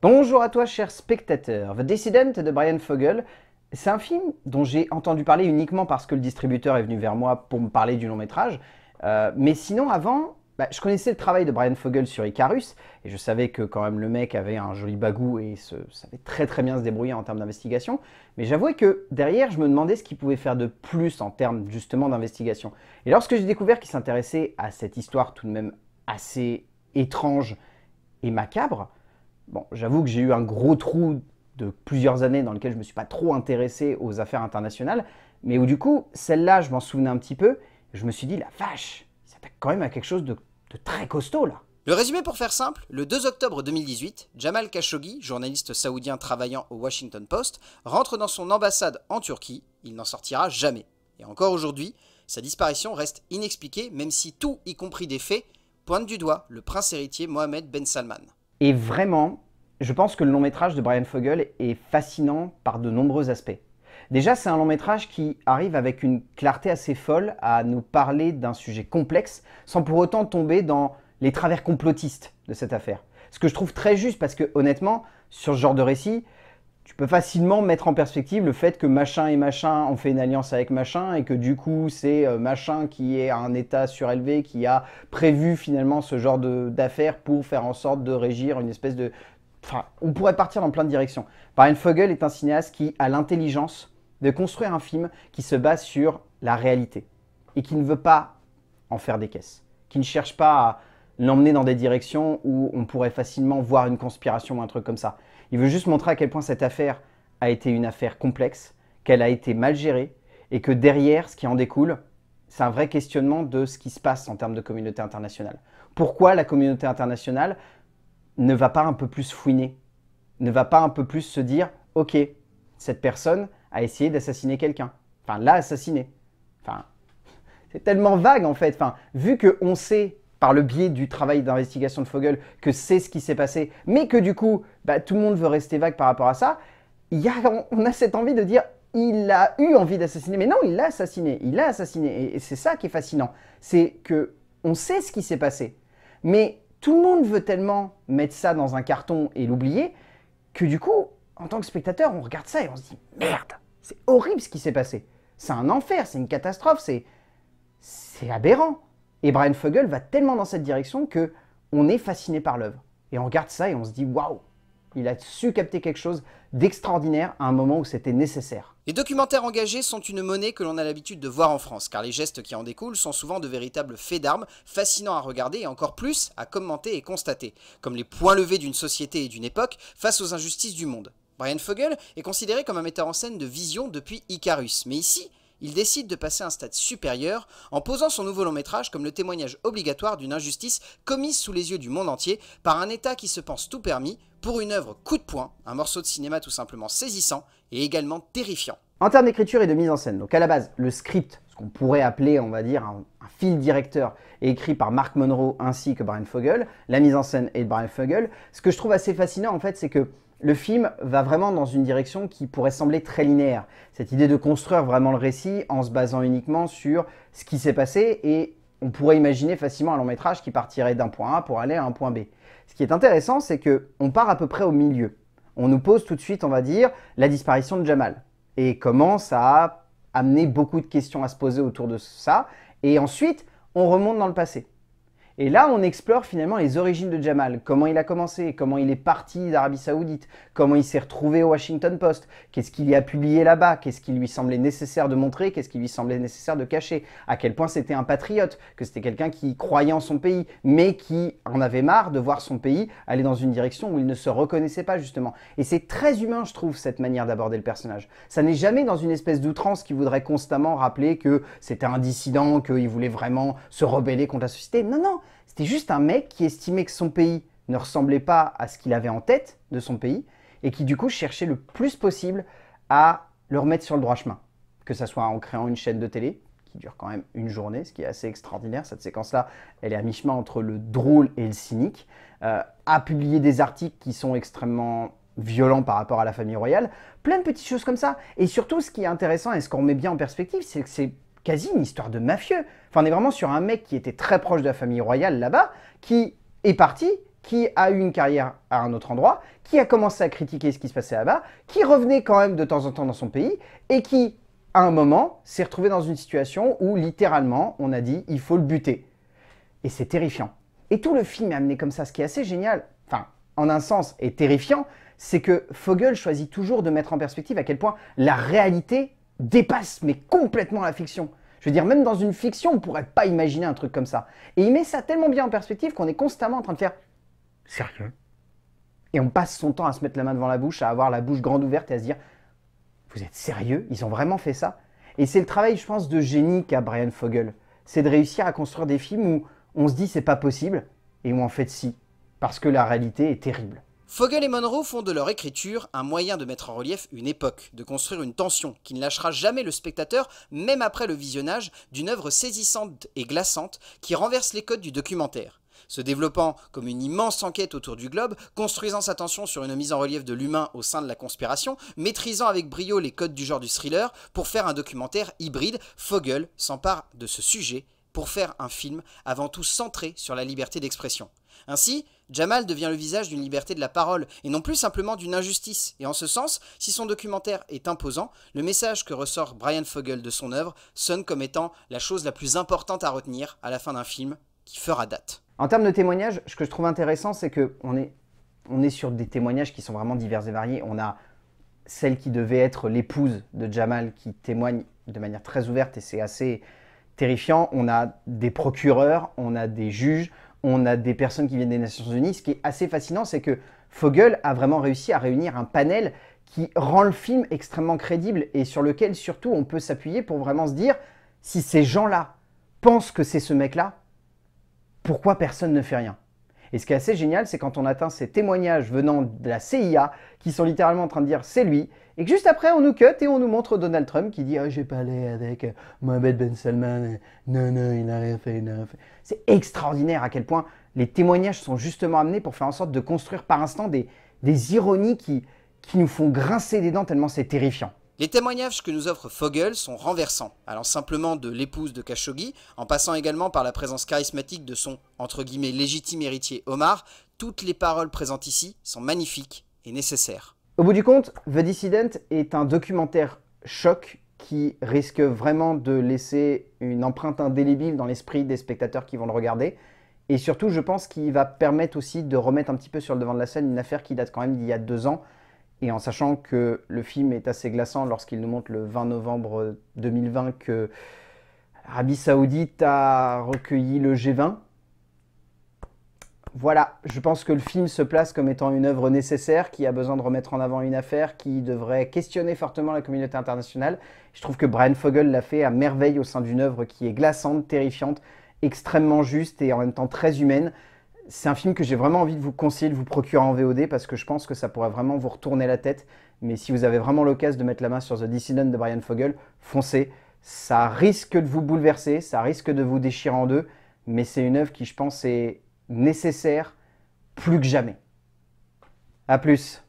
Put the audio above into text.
Bonjour à toi, cher spectateur. The Dissident de Brian Fogel, c'est un film dont j'ai entendu parler uniquement parce que le distributeur est venu vers moi pour me parler du long métrage. Euh, mais sinon, avant, bah, je connaissais le travail de Brian Fogel sur Icarus et je savais que quand même le mec avait un joli bagou et savait très très bien se débrouiller en termes d'investigation. Mais j'avouais que derrière, je me demandais ce qu'il pouvait faire de plus en termes justement d'investigation. Et lorsque j'ai découvert qu'il s'intéressait à cette histoire tout de même assez étrange et macabre, Bon, j'avoue que j'ai eu un gros trou de plusieurs années dans lequel je ne me suis pas trop intéressé aux affaires internationales, mais où du coup, celle-là, je m'en souvenais un petit peu, je me suis dit, la vache, ça attaque quand même à quelque chose de, de très costaud là. Le résumé pour faire simple, le 2 octobre 2018, Jamal Khashoggi, journaliste saoudien travaillant au Washington Post, rentre dans son ambassade en Turquie, il n'en sortira jamais. Et encore aujourd'hui, sa disparition reste inexpliquée, même si tout, y compris des faits, pointe du doigt le prince héritier Mohamed Ben Salman. Et vraiment, je pense que le long métrage de Brian Fogel est fascinant par de nombreux aspects. Déjà, c'est un long métrage qui arrive avec une clarté assez folle à nous parler d'un sujet complexe, sans pour autant tomber dans les travers complotistes de cette affaire. Ce que je trouve très juste parce que honnêtement, sur ce genre de récit, tu peux facilement mettre en perspective le fait que machin et machin ont fait une alliance avec machin et que du coup c'est euh, machin qui est à un état surélevé qui a prévu finalement ce genre d'affaires pour faire en sorte de régir une espèce de... Enfin, on pourrait partir dans plein de directions. Brian Fogel est un cinéaste qui a l'intelligence de construire un film qui se base sur la réalité et qui ne veut pas en faire des caisses, qui ne cherche pas à l'emmener dans des directions où on pourrait facilement voir une conspiration ou un truc comme ça. Il veut juste montrer à quel point cette affaire a été une affaire complexe, qu'elle a été mal gérée, et que derrière, ce qui en découle, c'est un vrai questionnement de ce qui se passe en termes de communauté internationale. Pourquoi la communauté internationale ne va pas un peu plus fouiner, ne va pas un peu plus se dire, ok, cette personne a essayé d'assassiner quelqu'un, enfin l'a assassiné. Enfin, c'est tellement vague en fait. Enfin, vu que on sait par le biais du travail d'investigation de Fogel que c'est ce qui s'est passé, mais que du coup, bah, tout le monde veut rester vague par rapport à ça, a, on a cette envie de dire il a eu envie d'assassiner, mais non, il l'a assassiné, il l'a assassiné, et, c'est ça qui est fascinant, c'est que on sait ce qui s'est passé, mais tout le monde veut tellement mettre ça dans un carton et l'oublier que du coup, en tant que spectateur, on regarde ça et on se dit merde, c'est horrible ce qui s'est passé, c'est un enfer, c'est une catastrophe, c'est aberrant. Et Brian Fogel va tellement dans cette direction que on est fasciné par l'œuvre. Et on regarde ça et on se dit waouh, il a su capter quelque chose d'extraordinaire à un moment où c'était nécessaire. Les documentaires engagés sont une monnaie que l'on a l'habitude de voir en France, car les gestes qui en découlent sont souvent de véritables faits d'armes, fascinants à regarder et encore plus à commenter et constater, comme les points levés d'une société et d'une époque face aux injustices du monde. Brian Fogel est considéré comme un metteur en scène de vision depuis Icarus, mais ici, il décide de passer à un stade supérieur en posant son nouveau long métrage comme le témoignage obligatoire d'une injustice commise sous les yeux du monde entier par un État qui se pense tout permis pour une œuvre coup de poing, un morceau de cinéma tout simplement saisissant et également terrifiant. En termes d'écriture et de mise en scène, donc à la base, le script, ce qu'on pourrait appeler, on va dire, un, fil directeur, est écrit par Mark Monroe ainsi que Brian Fogel, la mise en scène est de Brian Fogel. Ce que je trouve assez fascinant en fait, c'est que le film va vraiment dans une direction qui pourrait sembler très linéaire. Cette idée de construire vraiment le récit en se basant uniquement sur ce qui s'est passé et on pourrait imaginer facilement un long métrage qui partirait d'un point A pour aller à un point B. Ce qui est intéressant, c'est que on part à peu près au milieu. On nous pose tout de suite, on va dire, la disparition de Jamal et commence à amené beaucoup de questions à se poser autour de ça. Et ensuite, on remonte dans le passé. Et là, on explore finalement les origines de Jamal, comment il a commencé, comment il est parti d'Arabie Saoudite, comment il s'est retrouvé au Washington Post, qu'est-ce qu'il y a publié là-bas, qu'est-ce qui lui semblait nécessaire de montrer, qu'est-ce qui lui semblait nécessaire de cacher, à quel point c'était un patriote, que c'était quelqu'un qui croyait en son pays, mais qui en avait marre de voir son pays aller dans une direction où il ne se reconnaissait pas justement. Et c'est très humain, je trouve, cette manière d'aborder le personnage. Ça n'est jamais dans une espèce d'outrance qui voudrait constamment rappeler que c'était un dissident, qu'il voulait vraiment se rebeller contre la société. Non, non, c'était juste un mec qui estimait que son pays ne ressemblait pas à ce qu'il avait en tête de son pays et qui du coup cherchait le plus possible à le remettre sur le droit chemin. Que ce soit en créant une chaîne de télé, qui dure quand même une journée, ce qui est assez extraordinaire. Cette séquence-là, elle est à mi-chemin entre le drôle et le cynique. À euh, publier des articles qui sont extrêmement violents par rapport à la famille royale. Plein de petites choses comme ça. Et surtout, ce qui est intéressant et ce qu'on met bien en perspective, c'est que c'est quasi une histoire de mafieux. Enfin, on est vraiment sur un mec qui était très proche de la famille royale là-bas, qui est parti, qui a eu une carrière à un autre endroit, qui a commencé à critiquer ce qui se passait là-bas, qui revenait quand même de temps en temps dans son pays, et qui, à un moment, s'est retrouvé dans une situation où littéralement, on a dit, il faut le buter. Et c'est terrifiant. Et tout le film est amené comme ça, ce qui est assez génial, enfin, en un sens, est terrifiant, c'est que Fogel choisit toujours de mettre en perspective à quel point la réalité dépasse mais complètement la fiction. Je veux dire, même dans une fiction, on pourrait pas imaginer un truc comme ça. Et il met ça tellement bien en perspective qu'on est constamment en train de faire sérieux. Et on passe son temps à se mettre la main devant la bouche, à avoir la bouche grande ouverte et à se dire vous êtes sérieux Ils ont vraiment fait ça Et c'est le travail, je pense, de génie qu'a Brian Fogel. C'est de réussir à construire des films où on se dit c'est pas possible et où en fait si, parce que la réalité est terrible. Fogel et Monroe font de leur écriture un moyen de mettre en relief une époque, de construire une tension qui ne lâchera jamais le spectateur, même après le visionnage, d'une œuvre saisissante et glaçante qui renverse les codes du documentaire se développant comme une immense enquête autour du globe, construisant sa tension sur une mise en relief de l'humain au sein de la conspiration, maîtrisant avec brio les codes du genre du thriller, pour faire un documentaire hybride, Fogel s'empare de ce sujet pour faire un film avant tout centré sur la liberté d'expression. Ainsi, Jamal devient le visage d'une liberté de la parole, et non plus simplement d'une injustice, et en ce sens, si son documentaire est imposant, le message que ressort Brian Fogel de son œuvre sonne comme étant la chose la plus importante à retenir à la fin d'un film qui fera date. En termes de témoignages, ce que je trouve intéressant, c'est qu'on est, on est sur des témoignages qui sont vraiment divers et variés. On a celle qui devait être l'épouse de Jamal qui témoigne de manière très ouverte, et c'est assez terrifiant. On a des procureurs, on a des juges, on a des personnes qui viennent des Nations Unies. Ce qui est assez fascinant, c'est que Fogel a vraiment réussi à réunir un panel qui rend le film extrêmement crédible et sur lequel surtout on peut s'appuyer pour vraiment se dire si ces gens-là pensent que c'est ce mec-là, pourquoi personne ne fait rien Et ce qui est assez génial, c'est quand on atteint ces témoignages venant de la CIA qui sont littéralement en train de dire c'est lui, et que juste après, on nous cut et on nous montre Donald Trump qui dit oh, J'ai parlé avec euh, Mohamed Ben Salman, euh, non, non, il n'a rien fait, il n'a rien fait. C'est extraordinaire à quel point les témoignages sont justement amenés pour faire en sorte de construire par instant des, ironies qui, qui nous font grincer des dents tellement c'est terrifiant. Les témoignages que nous offre Fogel sont renversants, allant simplement de l'épouse de Khashoggi, en passant également par la présence charismatique de son entre guillemets légitime héritier Omar, toutes les paroles présentes ici sont magnifiques et nécessaires. Au bout du compte, The Dissident est un documentaire choc qui risque vraiment de laisser une empreinte indélébile dans l'esprit des spectateurs qui vont le regarder. Et surtout, je pense qu'il va permettre aussi de remettre un petit peu sur le devant de la scène une affaire qui date quand même d'il y a deux ans. Et en sachant que le film est assez glaçant lorsqu'il nous montre le 20 novembre 2020 que l'Arabie Saoudite a recueilli le G20 voilà, je pense que le film se place comme étant une œuvre nécessaire, qui a besoin de remettre en avant une affaire, qui devrait questionner fortement la communauté internationale. Je trouve que Brian Fogel l'a fait à merveille au sein d'une œuvre qui est glaçante, terrifiante, extrêmement juste et en même temps très humaine. C'est un film que j'ai vraiment envie de vous conseiller de vous procurer en VOD parce que je pense que ça pourrait vraiment vous retourner la tête. Mais si vous avez vraiment l'occasion de mettre la main sur The Dissident de Brian Fogel, foncez. Ça risque de vous bouleverser, ça risque de vous déchirer en deux, mais c'est une œuvre qui, je pense, est nécessaire plus que jamais. A plus